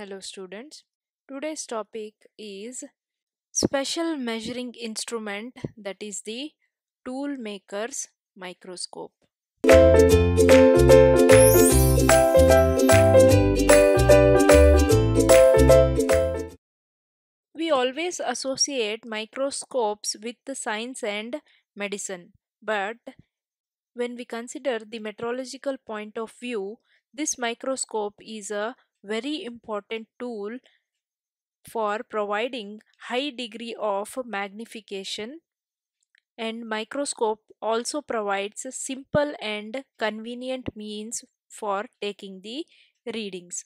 Hello students. Today's topic is special measuring instrument that is the tool maker's microscope. We always associate microscopes with the science and medicine but when we consider the metrological point of view this microscope is a very important tool for providing high degree of magnification and microscope also provides simple and convenient means for taking the readings.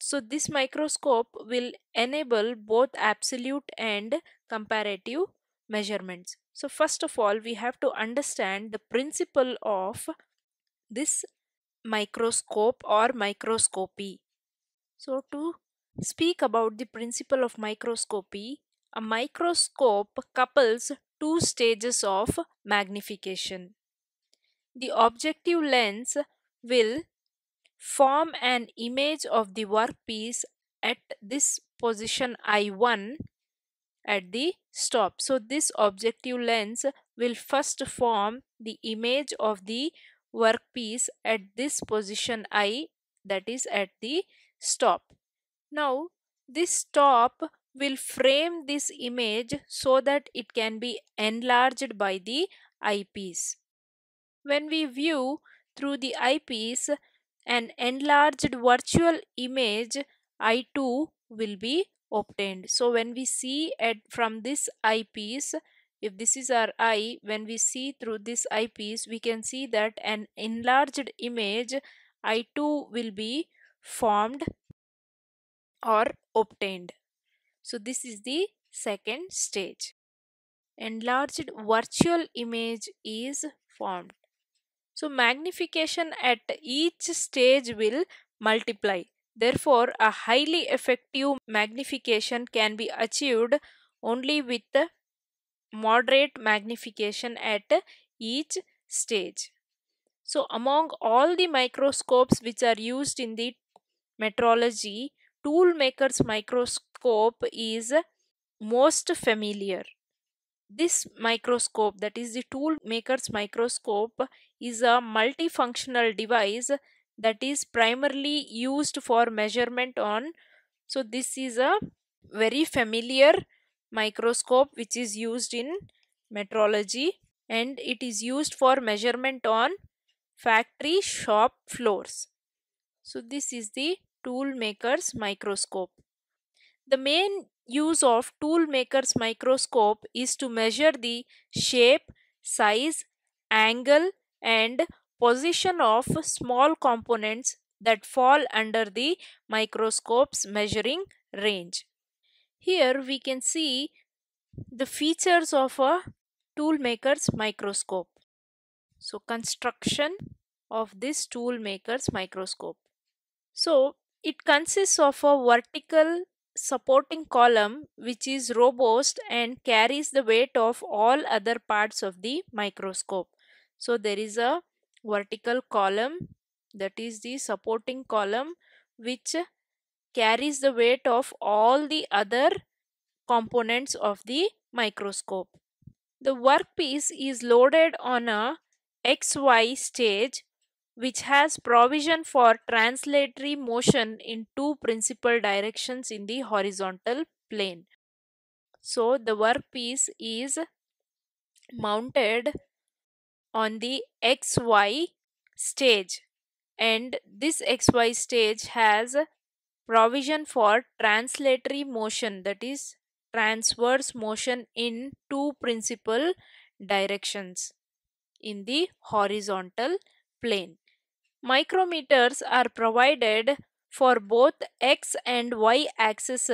So this microscope will enable both absolute and comparative measurements. So first of all, we have to understand the principle of this microscope or microscopy. So to speak about the principle of microscopy, a microscope couples two stages of magnification. The objective lens will form an image of the workpiece at this position I1 at the stop. So this objective lens will first form the image of the workpiece at this position I that is at the stop. Now this stop will frame this image so that it can be enlarged by the eyepiece. When we view through the eyepiece, an enlarged virtual image I2 will be obtained. So when we see at from this eyepiece, if this is our eye, when we see through this eyepiece, we can see that an enlarged image I2 will be formed or obtained. So this is the second stage. Enlarged virtual image is formed. So magnification at each stage will multiply. Therefore, a highly effective magnification can be achieved only with moderate magnification at each stage. So among all the microscopes which are used in the metrology toolmaker's microscope is most familiar. This microscope that is the toolmaker's microscope is a multifunctional device that is primarily used for measurement on. So this is a very familiar microscope which is used in metrology and it is used for measurement on factory shop floors. So this is the toolmaker's microscope. The main use of toolmaker's microscope is to measure the shape, size, angle and position of small components that fall under the microscope's measuring range. Here we can see the features of a toolmaker's microscope. So construction of this toolmaker's microscope. So it consists of a vertical supporting column which is robust and carries the weight of all other parts of the microscope. So there is a vertical column that is the supporting column which carries the weight of all the other components of the microscope. The workpiece is loaded on a XY stage which has provision for translatory motion in two principal directions in the horizontal plane. So the workpiece is mounted on the XY stage and this XY stage has provision for translatory motion that is transverse motion in two principal directions in the horizontal plane. Micrometers are provided for both x and y axes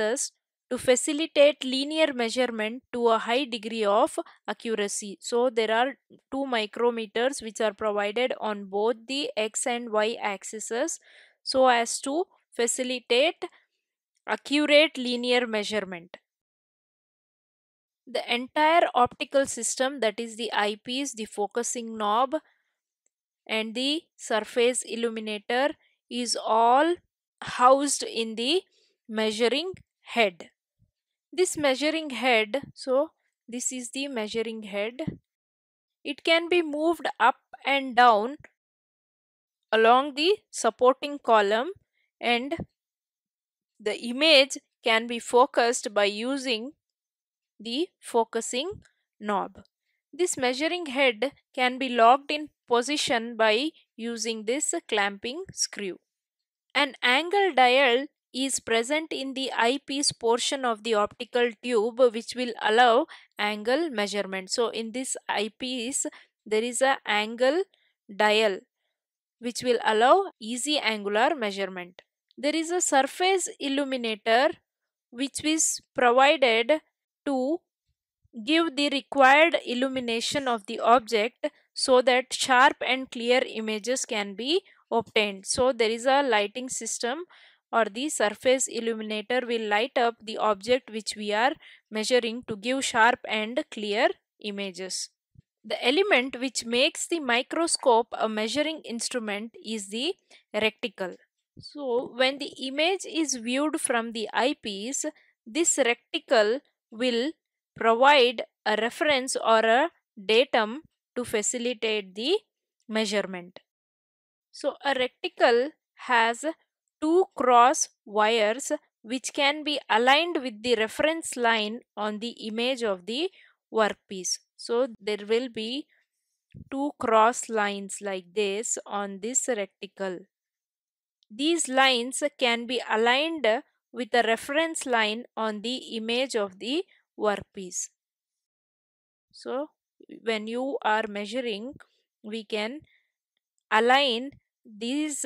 to facilitate linear measurement to a high degree of accuracy. So there are two micrometers which are provided on both the x and y axes so as to facilitate accurate linear measurement. The entire optical system that is the eyepiece, the focusing knob, and the surface illuminator is all housed in the measuring head. This measuring head, so this is the measuring head. It can be moved up and down along the supporting column and the image can be focused by using the focusing knob. This measuring head can be locked in position by using this clamping screw. An angle dial is present in the eyepiece portion of the optical tube which will allow angle measurement. So in this eyepiece there is a angle dial which will allow easy angular measurement. There is a surface illuminator which is provided to give the required illumination of the object so that sharp and clear images can be obtained. So there is a lighting system or the surface illuminator will light up the object which we are measuring to give sharp and clear images. The element which makes the microscope a measuring instrument is the reticle. So when the image is viewed from the eyepiece, this reticle will provide a reference or a datum to facilitate the measurement. So a reticle has two cross wires which can be aligned with the reference line on the image of the workpiece. So there will be two cross lines like this on this reticle. These lines can be aligned with a reference line on the image of the workpiece. So when you are measuring we can align these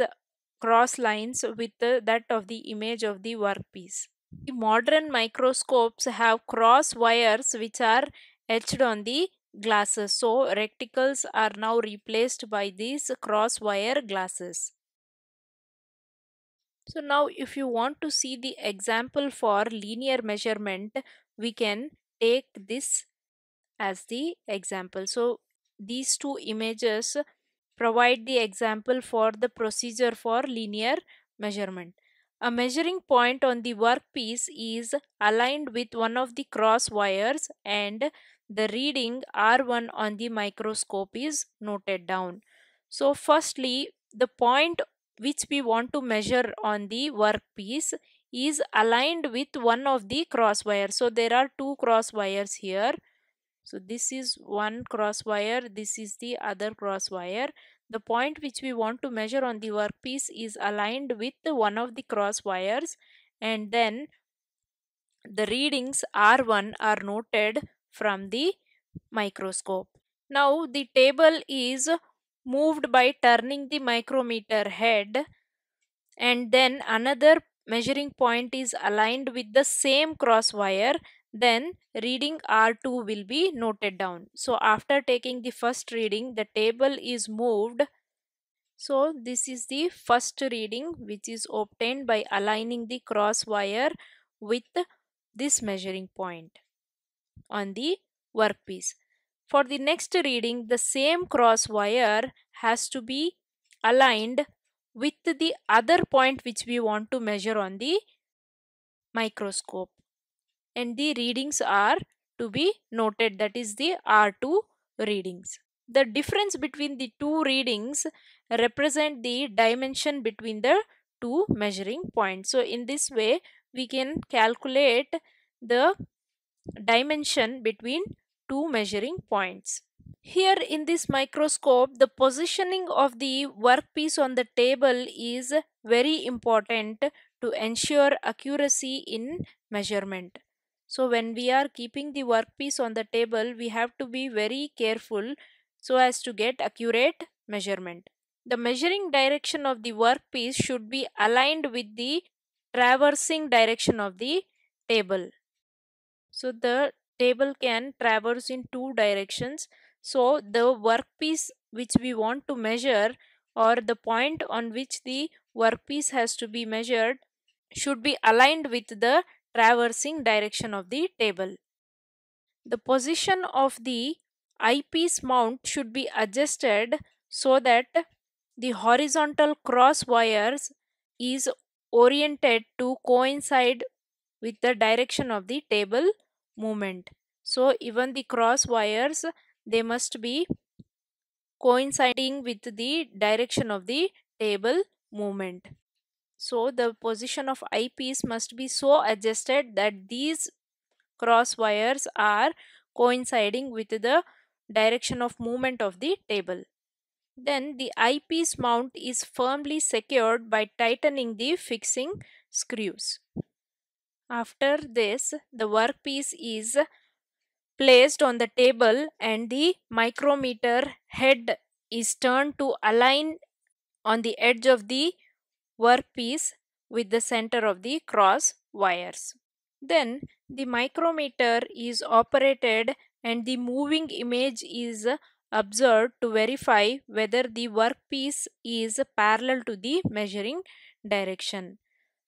cross lines with the, that of the image of the workpiece. The modern microscopes have cross wires which are etched on the glasses. So recticles are now replaced by these cross wire glasses. So now if you want to see the example for linear measurement, we can take this as the example. So these two images provide the example for the procedure for linear measurement. A measuring point on the workpiece is aligned with one of the cross wires and the reading R1 on the microscope is noted down. So firstly, the point which we want to measure on the workpiece is aligned with one of the cross wires. So there are two cross wires here. So this is one cross wire, this is the other cross wire. The point which we want to measure on the workpiece is aligned with the one of the cross wires and then the readings R1 are noted from the microscope. Now the table is moved by turning the micrometer head and then another measuring point is aligned with the same cross wire then reading R2 will be noted down. So after taking the first reading, the table is moved. So this is the first reading which is obtained by aligning the cross wire with this measuring point on the workpiece. For the next reading, the same cross wire has to be aligned with the other point which we want to measure on the microscope and the readings are to be noted that is the R2 readings. The difference between the two readings represent the dimension between the two measuring points. So in this way we can calculate the dimension between two measuring points. Here in this microscope, the positioning of the workpiece on the table is very important to ensure accuracy in measurement. So when we are keeping the workpiece on the table, we have to be very careful so as to get accurate measurement. The measuring direction of the workpiece should be aligned with the traversing direction of the table. So the table can traverse in two directions. So the workpiece which we want to measure or the point on which the workpiece has to be measured should be aligned with the traversing direction of the table. The position of the eyepiece mount should be adjusted so that the horizontal cross wires is oriented to coincide with the direction of the table movement. So even the cross wires they must be coinciding with the direction of the table movement. So the position of eyepiece must be so adjusted that these cross wires are coinciding with the direction of movement of the table. Then the eyepiece mount is firmly secured by tightening the fixing screws. After this, the workpiece is placed on the table and the micrometer head is turned to align on the edge of the workpiece with the center of the cross wires. Then the micrometer is operated and the moving image is observed to verify whether the workpiece is parallel to the measuring direction.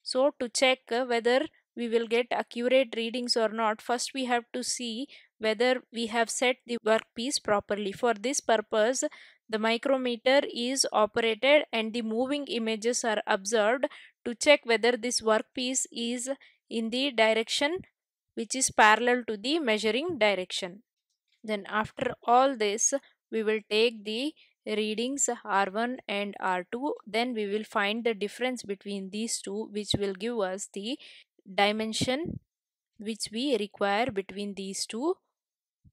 So to check whether we will get accurate readings or not, first we have to see whether we have set the workpiece properly. For this purpose, the micrometer is operated and the moving images are observed to check whether this workpiece is in the direction which is parallel to the measuring direction. Then after all this, we will take the readings R1 and R2. Then we will find the difference between these two which will give us the dimension which we require between these two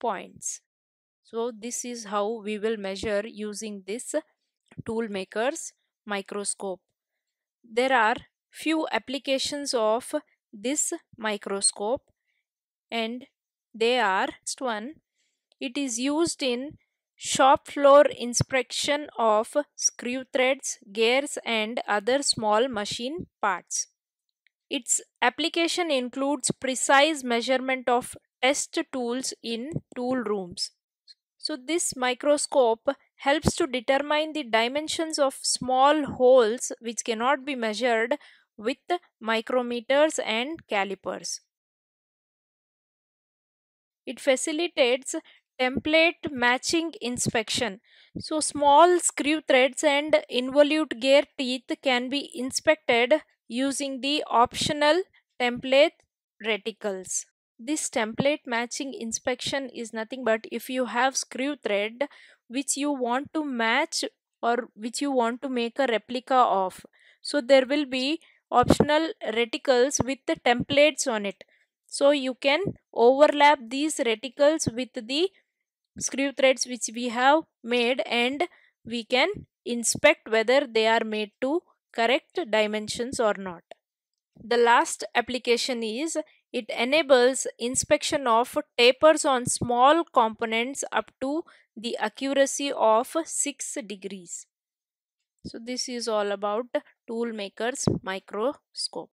points. So this is how we will measure using this toolmaker's microscope. There are few applications of this microscope and they are first one it is used in shop floor inspection of screw threads gears and other small machine parts its application includes precise measurement of test tools in tool rooms. So this microscope helps to determine the dimensions of small holes which cannot be measured with micrometers and calipers. It facilitates template matching inspection. So small screw threads and involute gear teeth can be inspected using the optional template reticles this template matching inspection is nothing but if you have screw thread which you want to match or which you want to make a replica of so there will be optional reticles with the templates on it so you can overlap these reticles with the screw threads which we have made and we can inspect whether they are made to correct dimensions or not. The last application is it enables inspection of tapers on small components up to the accuracy of 6 degrees. So this is all about toolmaker's microscope.